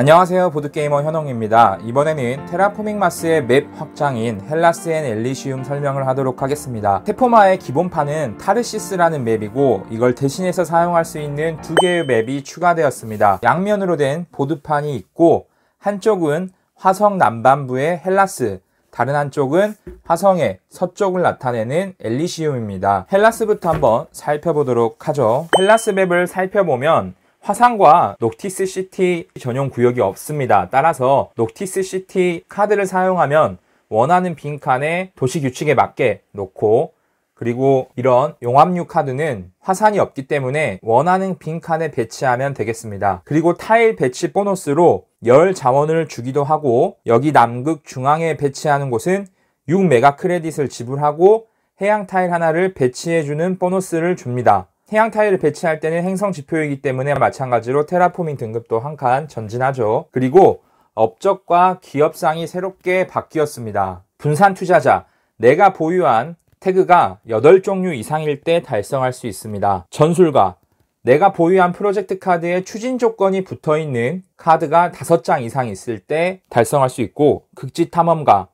안녕하세요 보드게이머 현홍입니다. 이번에는 테라포밍 마스의 맵 확장인 헬라스 앤 엘리시움 설명을 하도록 하겠습니다. 테포마의 기본판은 타르시스라는 맵이고 이걸 대신해서 사용할 수 있는 두 개의 맵이 추가되었습니다. 양면으로 된 보드판이 있고 한쪽은 화성 남반부의 헬라스, 다른 한쪽은 화성의 서쪽을 나타내는 엘리시움입니다. 헬라스부터 한번 살펴보도록 하죠. 헬라스 맵을 살펴보면 화상과 녹티스 시티 전용 구역이 없습니다. 따라서 녹티스 시티 카드를 사용하면 원하는 빈칸에 도시 규칙에 맞게 놓고 그리고 이런 용암류 카드는 화산이 없기 때문에 원하는 빈칸에 배치하면 되겠습니다. 그리고 타일 배치 보너스로 열 자원을 주기도 하고 여기 남극 중앙에 배치하는 곳은 6메가 크레딧을 지불하고 해양 타일 하나를 배치해주는 보너스를 줍니다. 태양 타일을 배치할 때는 행성 지표이기 때문에 마찬가지로 테라포밍 등급도 한 칸 전진하죠. 그리고 업적과 기업상이 새롭게 바뀌었습니다. 분산 투자자, 내가 보유한 태그가 8종류 이상일 때 달성할 수 있습니다. 전술가, 내가 보유한 프로젝트 카드에 추진 조건이 붙어 있는 카드가 5장 이상 있을 때 달성할 수 있고, 극지 탐험가,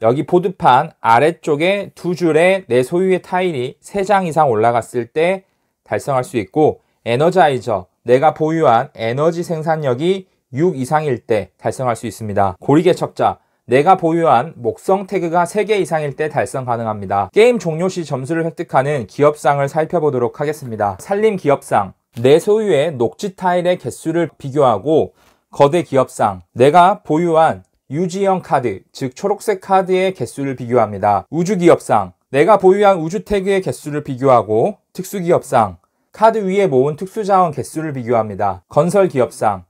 여기 보드판 아래쪽에 두 줄에 내 소유의 타일이 3장 이상 올라갔을 때 달성할 수 있고 에너자이저, 내가 보유한 에너지 생산력이 6 이상일 때 달성할 수 있습니다. 고리개척자, 내가 보유한 목성 태그가 3개 이상일 때 달성 가능합니다. 게임 종료 시 점수를 획득하는 기업상을 살펴보도록 하겠습니다. 산림 기업상, 내 소유의 녹지 타일의 개수를 비교하고 거대 기업상, 내가 보유한 유지형 카드, 즉 초록색 카드의 개수를 비교합니다. 우주기업상, 내가 보유한 우주 태그의 개수를 비교하고 특수기업상 카드 위에 모은 특수자원 개수를 비교합니다. 건설기업상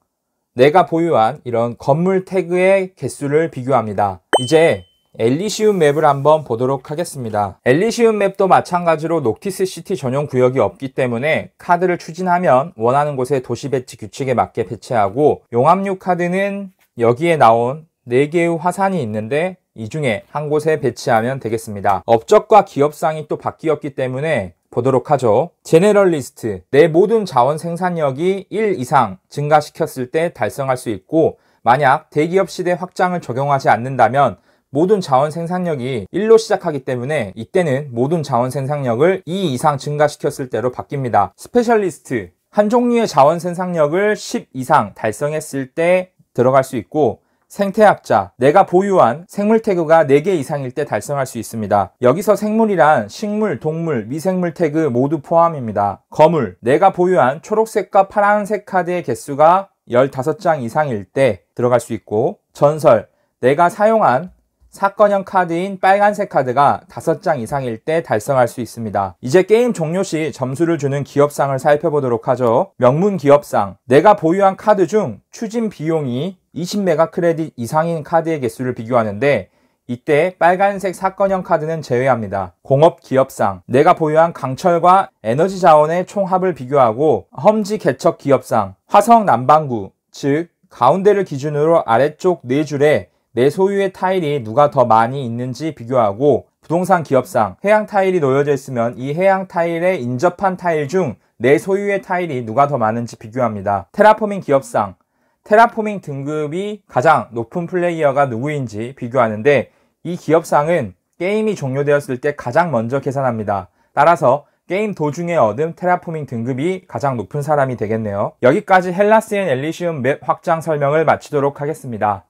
내가 보유한 이런 건물 태그의 개수를 비교합니다. 이제 엘리시움 맵을 한번 보도록 하겠습니다. 엘리시움 맵도 마찬가지로 녹티스 시티 전용 구역이 없기 때문에 카드를 추진하면 원하는 곳에 도시 배치 규칙에 맞게 배치하고 용암류 카드는 여기에 나온 4개의 화산이 있는데 이 중에 한 곳에 배치하면 되겠습니다. 업적과 기업상이 또 바뀌었기 때문에 보도록 하죠. 제네럴리스트, 내 모든 자원 생산력이 1 이상 증가시켰을 때 달성할 수 있고, 만약 대기업 시대 확장을 적용하지 않는다면 모든 자원 생산력이 1로 시작하기 때문에 이때는 모든 자원 생산력을 2 이상 증가시켰을 때로 바뀝니다. 스페셜리스트, 한 종류의 자원 생산력을 10 이상 달성했을 때 들어갈 수 있고, 생태학자, 내가 보유한 생물 태그가 4개 이상일 때 달성할 수 있습니다. 여기서 생물이란 식물, 동물, 미생물 태그 모두 포함입니다. 거물, 내가 보유한 초록색과 파란색 카드의 개수가 15장 이상일 때 들어갈 수 있고 전설, 내가 사용한 사건형 카드인 빨간색 카드가 5장 이상일 때 달성할 수 있습니다. 이제 게임 종료 시 점수를 주는 기업상을 살펴보도록 하죠. 명문 기업상, 내가 보유한 카드 중 추진 비용이 20메가 크레딧 이상인 카드의 개수를 비교하는데 이때 빨간색 사건형 카드는 제외합니다. 공업 기업상 내가 보유한 강철과 에너지 자원의 총합을 비교하고 험지 개척 기업상 화성 남반구 즉 가운데를 기준으로 아래쪽 네 줄에 내 소유의 타일이 누가 더 많이 있는지 비교하고 부동산 기업상 해양 타일이 놓여져 있으면 이 해양 타일에 인접한 타일 중 내 소유의 타일이 누가 더 많은지 비교합니다. 테라포밍 기업상 테라포밍 등급이 가장 높은 플레이어가 누구인지 비교하는데 이 기업상은 게임이 종료되었을 때 가장 먼저 계산합니다. 따라서 게임 도중에 얻은 테라포밍 등급이 가장 높은 사람이 되겠네요. 여기까지 헬라스앤 엘리시움 맵 확장 설명을 마치도록 하겠습니다.